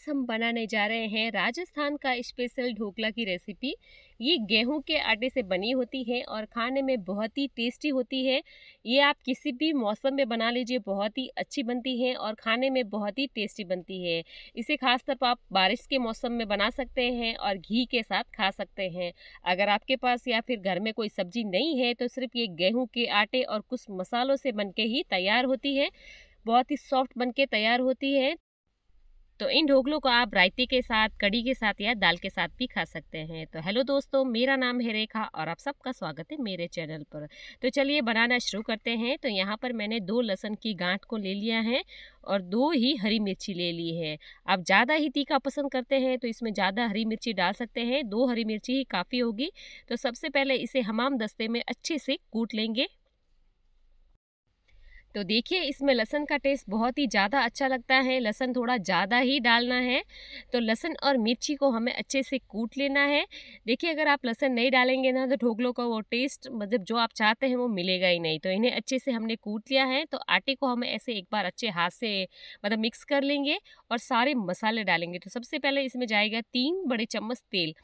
आज हम बनाने जा रहे हैं राजस्थान का स्पेशल ढोकला की रेसिपी ये गेहूं के आटे से बनी होती है और खाने में बहुत ही टेस्टी होती है ये आप किसी भी मौसम में बना लीजिए बहुत ही अच्छी बनती है और खाने में बहुत ही टेस्टी बनती है इसे खासतौर पर आप बारिश के मौसम में बना सकते हैं और घी के साथ खा सकते हैं अगर आपके पास या फिर घर में कोई सब्जी नहीं है तो सिर्फ ये गेहूँ के आटे और कुछ मसालों से बन के ही तैयार होती है बहुत ही सॉफ्ट बनके तैयार होती है तो इन ढोकलों को आप रायते के साथ कड़ी के साथ या दाल के साथ भी खा सकते हैं तो हेलो दोस्तों मेरा नाम है रेखा और आप सबका स्वागत है मेरे चैनल पर तो चलिए बनाना शुरू करते हैं तो यहाँ पर मैंने दो लहसन की गांठ को ले लिया है और दो ही हरी मिर्ची ले ली है आप ज़्यादा ही तीखा पसंद करते हैं तो इसमें ज़्यादा हरी मिर्ची डाल सकते हैं दो हरी मिर्ची ही काफ़ी होगी तो सबसे पहले इसे हमाम दस्ते में अच्छे से कूट लेंगे तो देखिए इसमें लहसन का टेस्ट बहुत ही ज़्यादा अच्छा लगता है लहसन थोड़ा ज़्यादा ही डालना है तो लहसन और मिर्ची को हमें अच्छे से कूट लेना है देखिए अगर आप लहसन नहीं डालेंगे ना तो ढोकलों का वो टेस्ट मतलब जो आप चाहते हैं वो मिलेगा ही नहीं तो इन्हें अच्छे से हमने कूट लिया है तो आटे को हम ऐसे एक बार अच्छे हाथ से मतलब मिक्स कर लेंगे और सारे मसाले डालेंगे तो सबसे पहले इसमें जाएगा तीन बड़े चम्मच तेल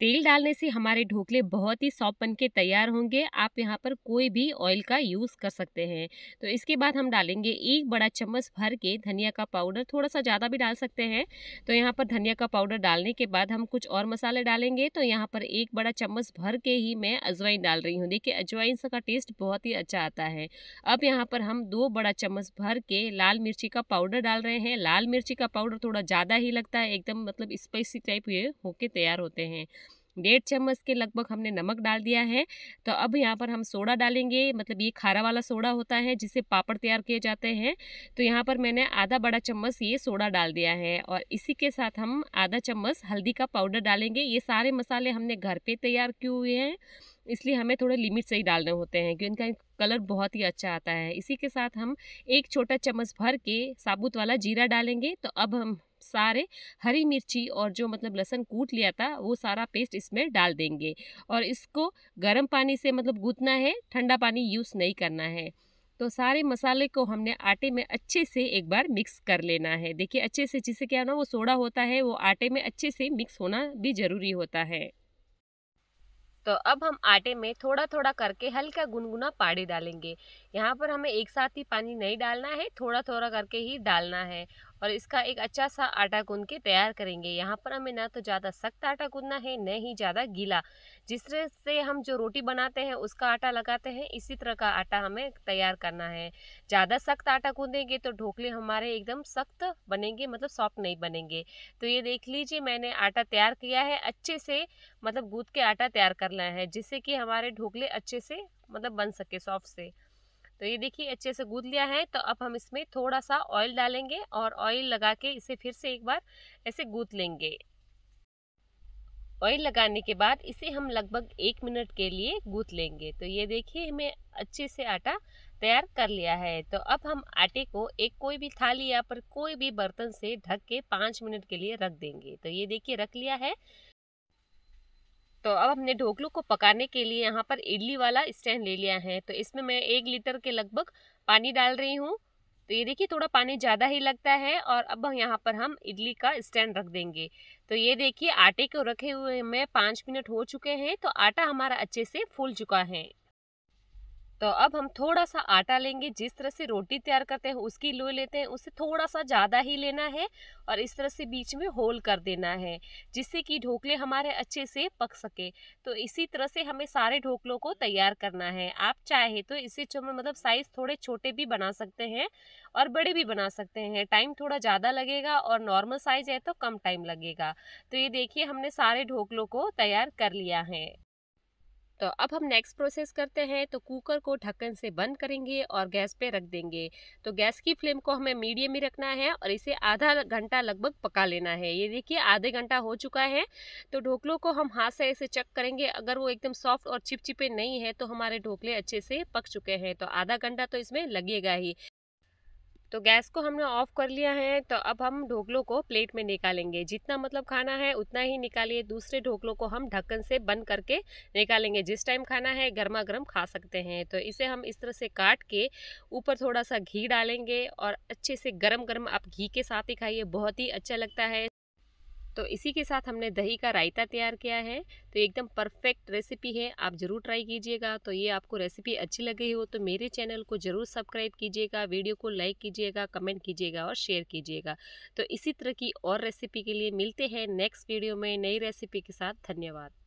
तेल डालने से हमारे ढोकले बहुत ही सॉफ्ट बनके तैयार होंगे आप यहाँ पर कोई भी ऑयल का यूज़ कर सकते हैं तो इसके बाद हम डालेंगे एक बड़ा चम्मच भर के धनिया का पाउडर थोड़ा सा ज़्यादा भी डाल सकते हैं तो यहाँ पर धनिया का पाउडर डालने के बाद हम कुछ और मसाले डालेंगे तो यहाँ पर एक बड़ा चम्मच भर के ही मैं अजवाइन डाल रही हूँ देखिए अजवाइन का टेस्ट बहुत ही अच्छा आता है अब यहाँ पर हम दो बड़ा चम्मच भर के लाल मिर्ची का पाउडर डाल रहे हैं लाल मिर्ची का पाउडर थोड़ा ज़्यादा ही लगता है एकदम मतलब स्पाइसी टाइप ये होके तैयार होते हैं डेढ़ चम्मच के लगभग हमने नमक डाल दिया है तो अब यहाँ पर हम सोडा डालेंगे मतलब ये खारा वाला सोडा होता है जिससे पापड़ तैयार किए जाते हैं तो यहाँ पर मैंने आधा बड़ा चम्मच ये सोडा डाल दिया है और इसी के साथ हम आधा चम्मच हल्दी का पाउडर डालेंगे ये सारे मसाले हमने घर पर तैयार किए हुए हैं इसलिए हमें थोड़े लिमिट से ही डालने होते हैं क्योंकि इनका कलर बहुत ही अच्छा आता है इसी के साथ हम एक छोटा चम्मच भर के साबुत वाला जीरा डालेंगे तो अब हम सारे हरी मिर्ची और जो मतलब लहसन कूट लिया था वो सारा पेस्ट इसमें डाल देंगे और इसको गर्म पानी से मतलब गूंथना है ठंडा पानी यूज़ नहीं करना है तो सारे मसाले को हमने आटे में अच्छे से एक बार मिक्स कर लेना है देखिए अच्छे से जिसे क्या ना वो सोडा होता है वो आटे में अच्छे से मिक्स होना भी ज़रूरी होता है तो अब हम आटे में थोड़ा थोड़ा करके हल्का गुनगुना पानी डालेंगे यहाँ पर हमें एक साथ ही पानी नहीं डालना है थोड़ा थोड़ा करके ही डालना है और इसका एक अच्छा सा आटा गूंद के तैयार करेंगे यहाँ पर हमें ना तो ज़्यादा सख्त आटा गूंदना है न ही ज़्यादा गीला जिस तरह से हम जो रोटी बनाते हैं उसका आटा लगाते हैं इसी तरह का आटा हमें तैयार करना है ज़्यादा सख्त आटा गूंदेंगे तो ढोकले हमारे एकदम सख्त बनेंगे मतलब सॉफ्ट नहीं बनेंगे तो ये देख लीजिए मैंने आटा तैयार किया है अच्छे से मतलब गूंद के आटा तैयार करना है जिससे कि हमारे ढोकले अच्छे से मतलब बन सके सॉफ्ट से तो ये देखिए अच्छे से गूद लिया है तो अब हम इसमें थोड़ा सा ऑयल डालेंगे और ऑयल लगा के इसे फिर से एक बार ऐसे गूद लेंगे ऑयल लगाने के बाद इसे हम लगभग एक मिनट के लिए गूथ लेंगे तो ये देखिए हमें अच्छे से आटा तैयार कर लिया है तो अब हम आटे को एक कोई भी थाली या पर कोई भी बर्तन से ढक के पाँच मिनट के लिए रख देंगे तो ये देखिए रख लिया है तो अब हमने ढोकलू को पकाने के लिए यहाँ पर इडली वाला स्टैंड ले लिया है तो इसमें मैं एक लीटर के लगभग पानी डाल रही हूँ तो ये देखिए थोड़ा पानी ज़्यादा ही लगता है और अब यहाँ पर हम इडली का स्टैंड रख देंगे तो ये देखिए आटे को रखे हुए में पाँच मिनट हो चुके हैं तो आटा हमारा अच्छे से फूल चुका है तो अब हम थोड़ा सा आटा लेंगे जिस तरह से रोटी तैयार करते हैं उसकी लो लेते हैं उसे थोड़ा सा ज़्यादा ही लेना है और इस तरह से बीच में होल कर देना है जिससे कि ढोकले हमारे अच्छे से पक सके तो इसी तरह से हमें सारे ढोकलों को तैयार करना है आप चाहे तो इसे मतलब साइज़ थोड़े छोटे भी बना सकते हैं और बड़े भी बना सकते हैं टाइम थोड़ा ज़्यादा लगेगा और नॉर्मल साइज़ है तो कम टाइम लगेगा तो ये देखिए हमने सारे ढोकलों को तैयार कर लिया है तो अब हम नेक्स्ट प्रोसेस करते हैं तो कुकर को ढक्कन से बंद करेंगे और गैस पे रख देंगे तो गैस की फ्लेम को हमें मीडियम ही रखना है और इसे आधा घंटा लगभग पका लेना है ये देखिए आधे घंटा हो चुका है तो ढोकलों को हम हाथ से ऐसे चेक करेंगे अगर वो एकदम सॉफ्ट और चिपचिपे नहीं है तो हमारे ढोकले अच्छे से पक चुके हैं तो आधा घंटा तो इसमें लगेगा ही तो गैस को हमने ऑफ़ कर लिया है तो अब हम ढोकलों को प्लेट में निकालेंगे जितना मतलब खाना है उतना ही निकालिए दूसरे ढोकलों को हम ढक्कन से बंद करके निकालेंगे जिस टाइम खाना है गर्मा गर्म खा सकते हैं तो इसे हम इस तरह से काट के ऊपर थोड़ा सा घी डालेंगे और अच्छे से गर्म गर्म आप घी के साथ ही खाइए बहुत ही अच्छा लगता है तो इसी के साथ हमने दही का रायता तैयार किया है तो एकदम परफेक्ट रेसिपी है आप ज़रूर ट्राई कीजिएगा तो ये आपको रेसिपी अच्छी लगी हो तो मेरे चैनल को ज़रूर सब्सक्राइब कीजिएगा वीडियो को लाइक कीजिएगा कमेंट कीजिएगा और शेयर कीजिएगा तो इसी तरह की और रेसिपी के लिए मिलते हैं नेक्स्ट वीडियो में नई रेसिपी के साथ धन्यवाद